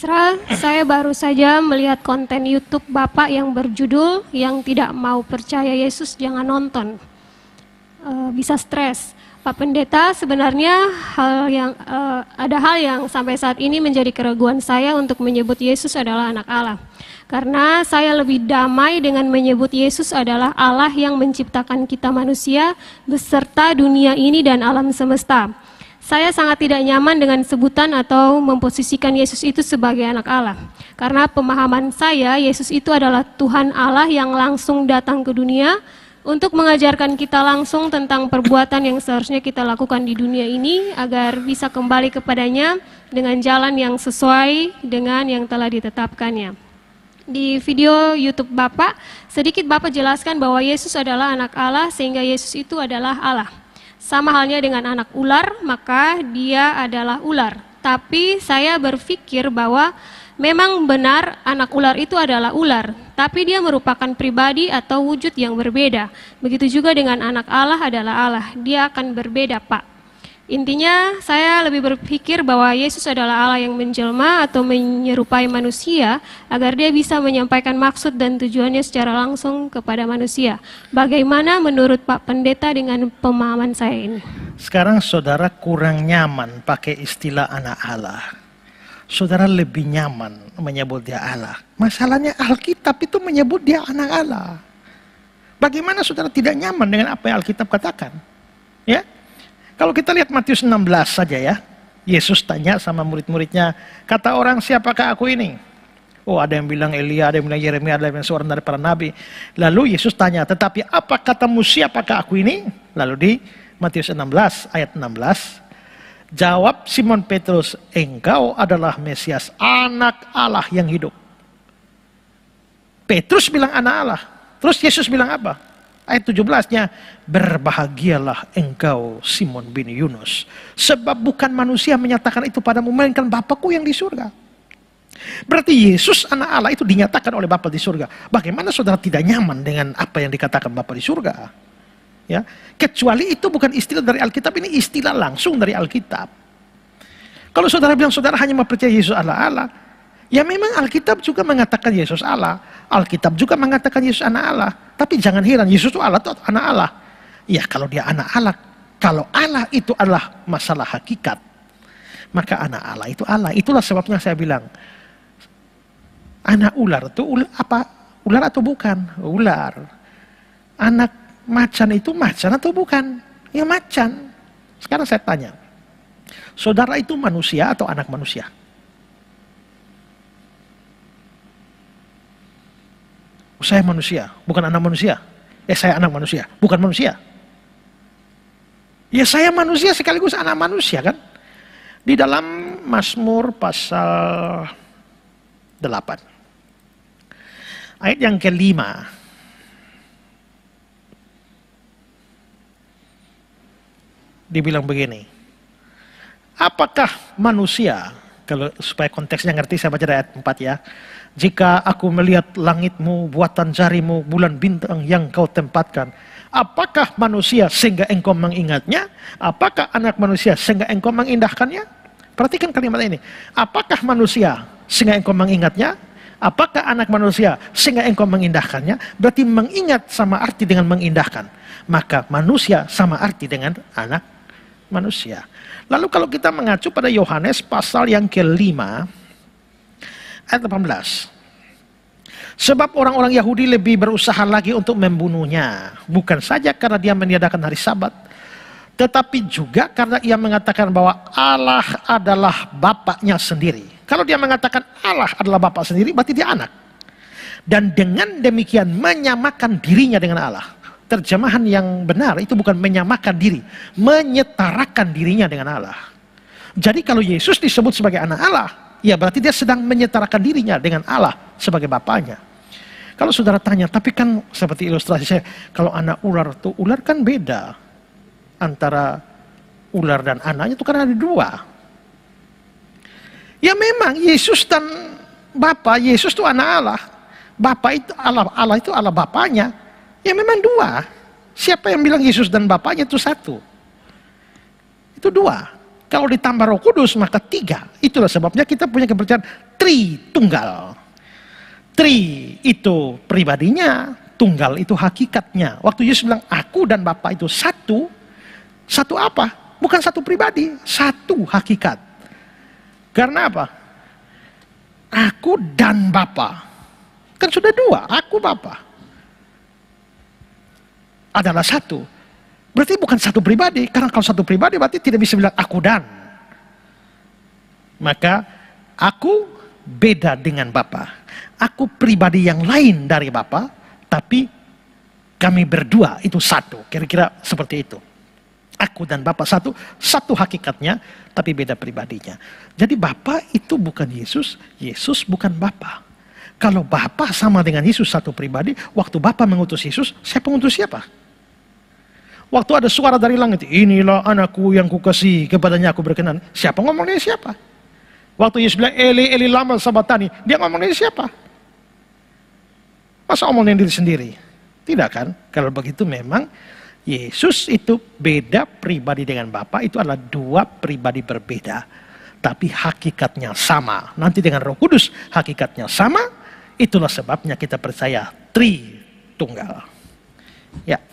Isra, saya baru saja melihat konten YouTube Bapak yang berjudul "Yang Tidak Mau Percaya Yesus Jangan Nonton". E, bisa stres. Pak Pendeta, sebenarnya hal yang e, ada hal yang sampai saat ini menjadi keraguan saya untuk menyebut Yesus adalah anak Allah. Karena saya lebih damai dengan menyebut Yesus adalah Allah yang menciptakan kita manusia beserta dunia ini dan alam semesta. Saya sangat tidak nyaman dengan sebutan atau memposisikan Yesus itu sebagai anak Allah. Karena pemahaman saya, Yesus itu adalah Tuhan Allah yang langsung datang ke dunia untuk mengajarkan kita langsung tentang perbuatan yang seharusnya kita lakukan di dunia ini agar bisa kembali kepadanya dengan jalan yang sesuai dengan yang telah ditetapkannya. Di video YouTube Bapak, sedikit Bapak jelaskan bahwa Yesus adalah anak Allah sehingga Yesus itu adalah Allah. Sama halnya dengan anak ular, maka dia adalah ular. Tapi saya berpikir bahwa memang benar anak ular itu adalah ular, tapi dia merupakan pribadi atau wujud yang berbeda. Begitu juga dengan anak Allah adalah Allah, dia akan berbeda, Pak. Intinya saya lebih berpikir bahwa Yesus adalah Allah yang menjelma atau menyerupai manusia agar dia bisa menyampaikan maksud dan tujuannya secara langsung kepada manusia. Bagaimana menurut Pak Pendeta dengan pemahaman saya ini? Sekarang saudara kurang nyaman pakai istilah anak Allah. Saudara lebih nyaman menyebut dia Allah. Masalahnya Alkitab itu menyebut dia anak Allah. Bagaimana saudara tidak nyaman dengan apa yang Alkitab katakan? Ya, kalau kita lihat Matius 16 saja ya. Yesus tanya sama murid-muridnya, kata orang siapakah aku ini? Oh ada yang bilang Elia, ada yang bilang Yeremia, ada yang seorang dari para nabi. Lalu Yesus tanya, tetapi apa katamu siapakah aku ini? Lalu di Matius 16 ayat 16, jawab Simon Petrus, engkau adalah Mesias, anak Allah yang hidup. Petrus bilang anak Allah. Terus Yesus bilang apa? Ayat 17-nya, berbahagialah engkau Simon bin Yunus. Sebab bukan manusia menyatakan itu padamu, melainkan Bapakku yang di surga. Berarti Yesus anak Allah itu dinyatakan oleh Bapa di surga. Bagaimana saudara tidak nyaman dengan apa yang dikatakan Bapa di surga? Ya, kecuali itu bukan istilah dari Alkitab, ini istilah langsung dari Alkitab. Kalau saudara bilang saudara hanya mempercayai Yesus Allah Allah, Ya memang Alkitab juga mengatakan Yesus Allah. Alkitab juga mengatakan Yesus anak Allah. Tapi jangan heran, Yesus itu Allah atau anak Allah? Ya kalau dia anak Allah, kalau Allah itu Allah masalah hakikat, maka anak Allah itu Allah. Itulah sebabnya saya bilang, anak ular itu ular, apa? Ular atau bukan? Ular. Anak macan itu macan atau bukan? Ya macan. Sekarang saya tanya, saudara itu manusia atau anak manusia? Saya manusia, bukan anak manusia. Eh saya anak manusia, bukan manusia. Ya saya manusia sekaligus anak manusia kan. Di dalam Mazmur pasal 8. Ayat yang kelima. Dibilang begini. Apakah manusia kalau supaya konteksnya ngerti saya baca ayat 4 ya. Jika aku melihat langitmu, buatan jarimu, bulan bintang yang kau tempatkan, apakah manusia sehingga engkau mengingatnya? Apakah anak manusia sehingga engkau mengindahkannya? Perhatikan kalimat ini. Apakah manusia sehingga engkau mengingatnya? Apakah anak manusia sehingga engkau mengindahkannya? Berarti mengingat sama arti dengan mengindahkan. Maka manusia sama arti dengan anak manusia. Lalu kalau kita mengacu pada Yohanes pasal yang kelima, ayat 18. Sebab orang-orang Yahudi lebih berusaha lagi untuk membunuhnya. Bukan saja karena dia meniadakan hari sabat. Tetapi juga karena ia mengatakan bahwa Allah adalah bapaknya sendiri. Kalau dia mengatakan Allah adalah bapak sendiri, berarti dia anak. Dan dengan demikian menyamakan dirinya dengan Allah terjemahan yang benar itu bukan menyamakan diri, menyetarakan dirinya dengan Allah. Jadi kalau Yesus disebut sebagai anak Allah, ya berarti dia sedang menyetarakan dirinya dengan Allah sebagai Bapaknya. Kalau saudara tanya, tapi kan seperti ilustrasi saya, kalau anak ular itu, ular kan beda antara ular dan anaknya itu karena ada dua. Ya memang Yesus dan Bapa, Yesus itu anak Allah. Bapa itu Allah, Allah itu Allah Bapaknya. Ya memang dua. Siapa yang bilang Yesus dan Bapaknya itu satu? Itu dua. Kalau ditambah roh kudus maka tiga. Itulah sebabnya kita punya kepercayaan tri tunggal. Tri itu pribadinya, tunggal itu hakikatnya. Waktu Yesus bilang aku dan Bapa itu satu, satu apa? Bukan satu pribadi, satu hakikat. Karena apa? Aku dan Bapak. Kan sudah dua, aku Bapak adalah satu. Berarti bukan satu pribadi, karena kalau satu pribadi berarti tidak bisa bilang aku dan. Maka aku beda dengan Bapak. Aku pribadi yang lain dari Bapak, tapi kami berdua itu satu. Kira-kira seperti itu. Aku dan Bapak satu, satu hakikatnya, tapi beda pribadinya. Jadi Bapak itu bukan Yesus, Yesus bukan Bapak. Kalau Bapak sama dengan Yesus satu pribadi, waktu Bapak mengutus Yesus, saya pengutus siapa? Waktu ada suara dari langit, inilah anakku yang kukasih, kepadanya aku berkenan. Siapa ngomongnya siapa? Waktu Yesus bilang, Eli, Eli lama sabatani, dia ngomongnya siapa? Masa ngomongnya diri sendiri? Tidak kan? Kalau begitu memang Yesus itu beda pribadi dengan Bapa itu adalah dua pribadi berbeda. Tapi hakikatnya sama. Nanti dengan roh kudus, hakikatnya sama, Itulah sebabnya kita percaya Tri Tunggal. Ya.